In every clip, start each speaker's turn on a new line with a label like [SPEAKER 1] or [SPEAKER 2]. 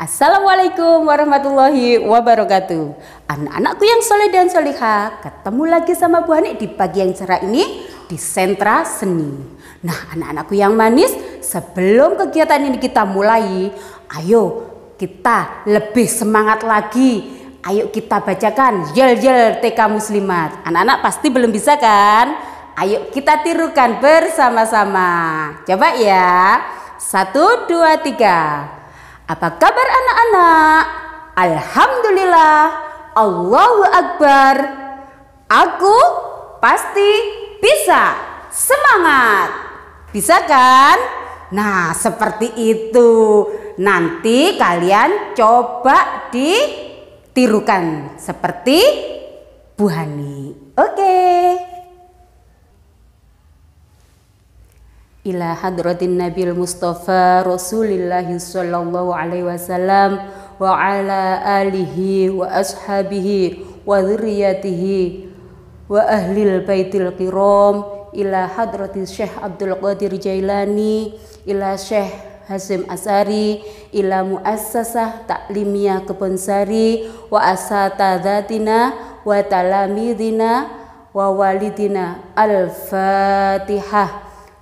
[SPEAKER 1] Assalamualaikum warahmatullahi wabarakatuh Anak-anakku yang soleh dan soleha Ketemu lagi sama Bu Hanik di pagi yang cerah ini Di sentra seni Nah anak-anakku yang manis Sebelum kegiatan ini kita mulai Ayo kita lebih semangat lagi Ayo kita bacakan Yel Yel TK Muslimat Anak-anak pasti belum bisa kan? Ayo kita tirukan bersama-sama Coba ya Satu, dua, tiga apa kabar anak-anak? Alhamdulillah, Allahu Akbar. Aku pasti bisa. Semangat. Bisa kan? Nah, seperti itu. Nanti kalian coba ditirukan seperti Bu Hani. Oke. Okay. ila hadratin nabil mustafa rasulillah sallallahu alaihi wasallam wa ala alihi wa ashabihi wa dhurriyyatihi wa ahlil baitil kiram ila hadratin syekh abdul qadir jailani ila syekh Hasim Asari ila muassasah taklimiyah kebonsari wa asatadatina wa talamidina wa walidina al-fatihah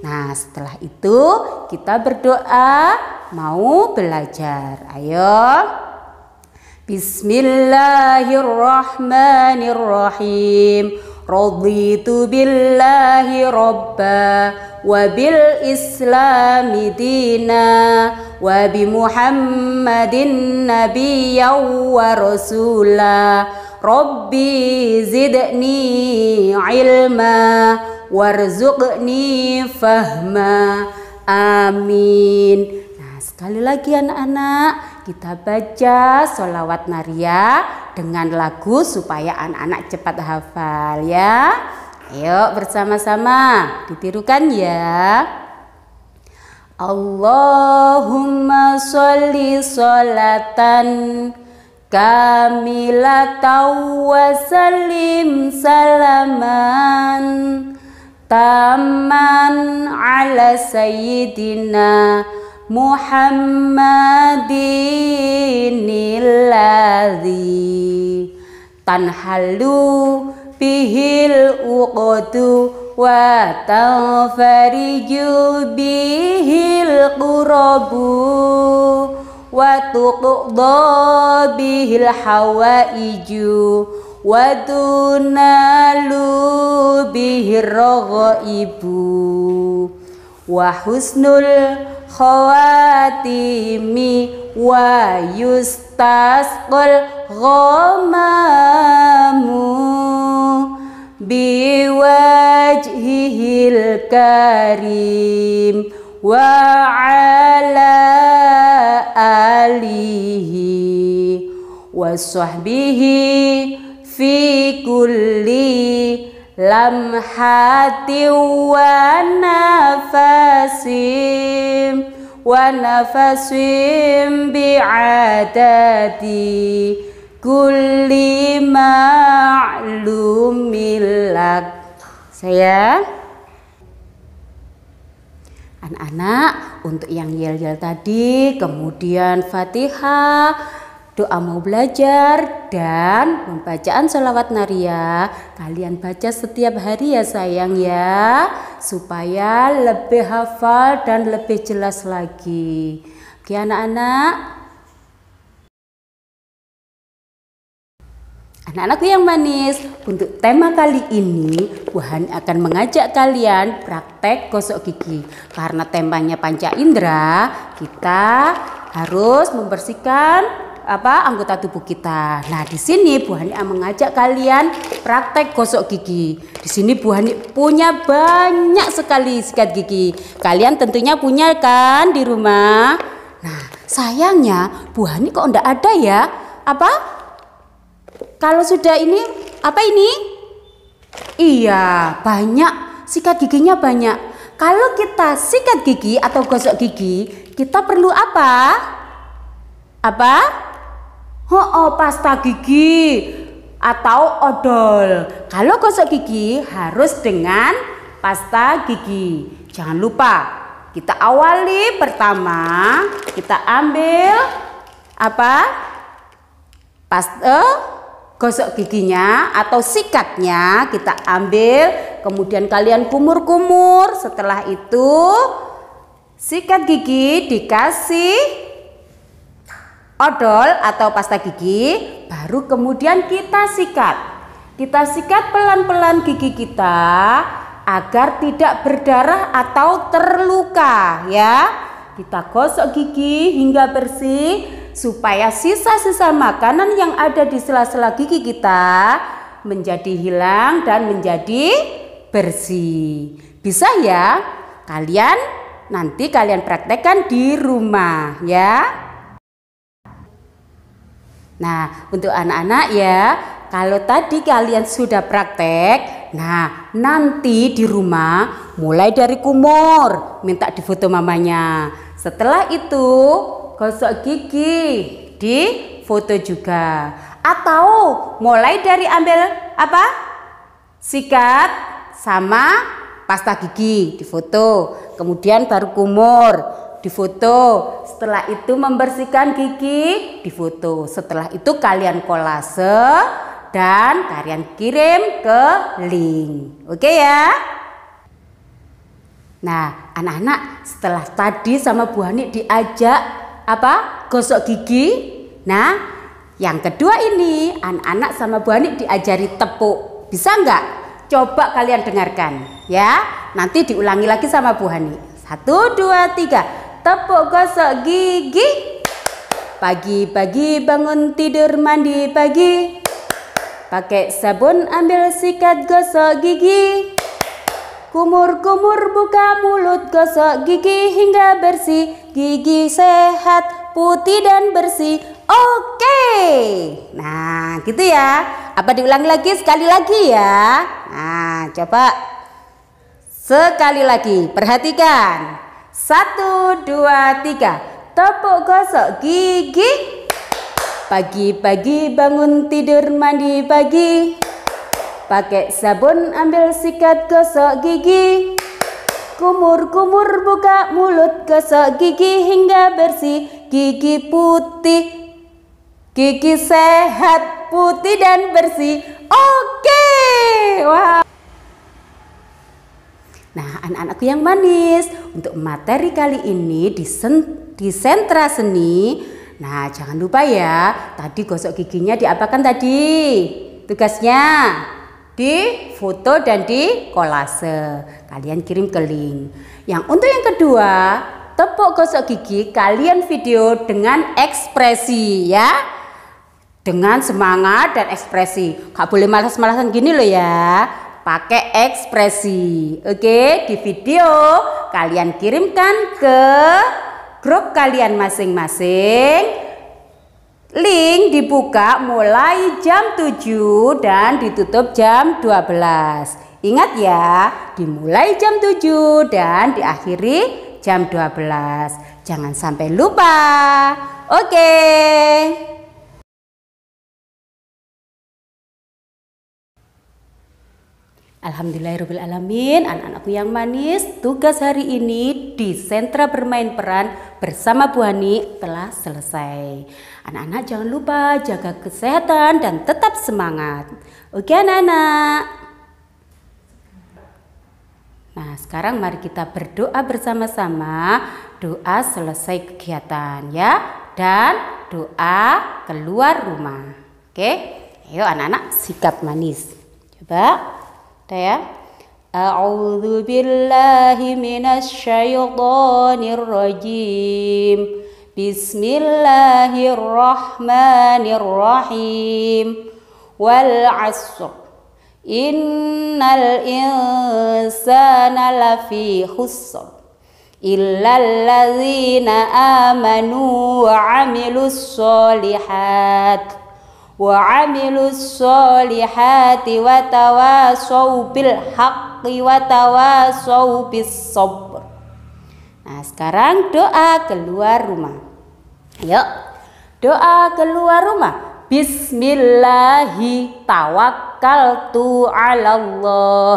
[SPEAKER 1] Nah, setelah itu kita berdoa mau belajar. Ayo. Bismillahirrahmanirrahim. Raditu billahi robba wabil islami dina wa Muhammadin nabiya wa rasulah Rabbi zidni ilma warzuqni fahma amin nah sekali lagi anak-anak kita baca solawat naria dengan lagu supaya anak-anak cepat hafal ya ayo bersama-sama ditirukan ya Allahumma sholli sholatan kamilatan tawasalim salaman taman ala sayyidina Muhammadinilladzi tanhalu bihil uqdu wa tanfariju bihil qurabu wa tuqda bihil hawaiju wa tunalu bihir ibu wa husnul khawatimi wa yustasqal ghamamu biwajhihil karim وعلى آله وصحبه في كل لمحة ونفس ونفس بعدد كل معلوم لك saya Anak-anak, untuk yang yel-yel tadi, kemudian Fatihah, doa mau belajar, dan pembacaan sholawat naria. Kalian baca setiap hari ya sayang ya, supaya lebih hafal dan lebih jelas lagi. Oke anak-anak, Anak-anakku yang manis, untuk tema kali ini Wahan akan mengajak kalian praktek gosok gigi. Karena temanya panca indera, kita harus membersihkan apa anggota tubuh kita. Nah, di sini Bu Hani mengajak kalian praktek gosok gigi. Di sini Bu Hani punya banyak sekali sikat gigi. Kalian tentunya punya kan di rumah. Nah, sayangnya Bu Hani kok enggak ada ya? Apa? Kalau sudah ini apa ini? Iya, banyak. Sikat giginya banyak. Kalau kita sikat gigi atau gosok gigi, kita perlu apa? Apa? Oh, oh pasta gigi atau odol. Kalau gosok gigi harus dengan pasta gigi. Jangan lupa, kita awali pertama kita ambil apa? Pasta eh, gosok giginya atau sikatnya kita ambil kemudian kalian kumur-kumur setelah itu sikat gigi dikasih odol atau pasta gigi baru kemudian kita sikat kita sikat pelan-pelan gigi kita agar tidak berdarah atau terluka ya kita gosok gigi hingga bersih supaya sisa-sisa makanan yang ada di sela-sela gigi kita menjadi hilang dan menjadi bersih. Bisa ya? Kalian nanti kalian praktekkan di rumah ya. Nah, untuk anak-anak ya, kalau tadi kalian sudah praktek, nah nanti di rumah mulai dari kumur, minta difoto mamanya. Setelah itu gosok gigi di foto juga. Atau mulai dari ambil apa? Sikat sama pasta gigi di foto. Kemudian baru kumur di foto. Setelah itu membersihkan gigi di foto. Setelah itu kalian kolase dan kalian kirim ke link. Oke ya? Nah, anak-anak setelah tadi sama Bu Hani diajak apa? Gosok gigi. Nah, yang kedua ini anak-anak sama Bu Anik diajari tepuk. Bisa nggak? Coba kalian dengarkan ya. Nanti diulangi lagi sama Bu Hani. Satu, dua, tiga. Tepuk gosok gigi. Pagi-pagi bangun tidur mandi pagi. Pakai sabun ambil sikat gosok gigi. Kumur-kumur buka mulut, gosok gigi hingga bersih, gigi sehat, putih dan bersih. Oke. Nah, gitu ya. Apa diulang lagi sekali lagi ya? Nah, coba sekali lagi. Perhatikan. Satu, dua, tiga. Tepuk gosok gigi. Pagi-pagi bangun tidur mandi pagi. Pakai sabun ambil sikat gosok gigi Kumur-kumur buka mulut gosok gigi hingga bersih Gigi putih Gigi sehat putih dan bersih Oke Wow Nah anak-anakku yang manis Untuk materi kali ini di, sen di sentra seni Nah jangan lupa ya Tadi gosok giginya diapakan tadi Tugasnya di foto dan di kolase. Kalian kirim ke link. Yang untuk yang kedua, tepuk gosok gigi kalian video dengan ekspresi ya. Dengan semangat dan ekspresi. Gak boleh malas-malasan gini loh ya. Pakai ekspresi. Oke, di video kalian kirimkan ke grup kalian masing-masing Link dibuka mulai jam 7 dan ditutup jam 12. Ingat ya, dimulai jam 7 dan diakhiri jam 12. Jangan sampai lupa. Oke. Okay. Alhamdulillahirrahmanirrahim, anak-anakku yang manis, tugas hari ini di sentra bermain peran bersama Bu Hani telah selesai. Anak-anak jangan lupa jaga kesehatan dan tetap semangat. Oke anak-anak? Nah sekarang mari kita berdoa bersama-sama, doa selesai kegiatan ya, dan doa keluar rumah. Oke, ayo anak-anak sikap manis. Coba. أعوذ بالله من الشيطان الرجيم بسم الله الرحمن الرحيم والعصر إن الإنسان لفي خسر إلا الذين آمنوا وعملوا الصالحات وعملوا الصالحات وتواصوا بالحق وتواصوا بالصبر Nah sekarang doa keluar rumah Yuk doa keluar rumah Bismillahi tawakkaltu ala Allah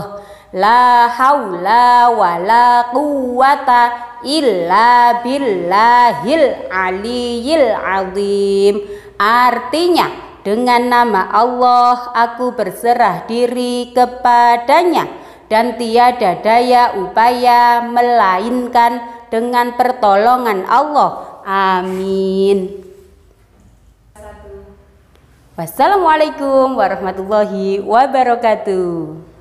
[SPEAKER 1] La hawla wa la quwata illa billahil aliyil azim Artinya dengan nama Allah aku berserah diri kepadanya dan tiada daya upaya melainkan dengan pertolongan Allah. Amin. Wassalamualaikum warahmatullahi wabarakatuh.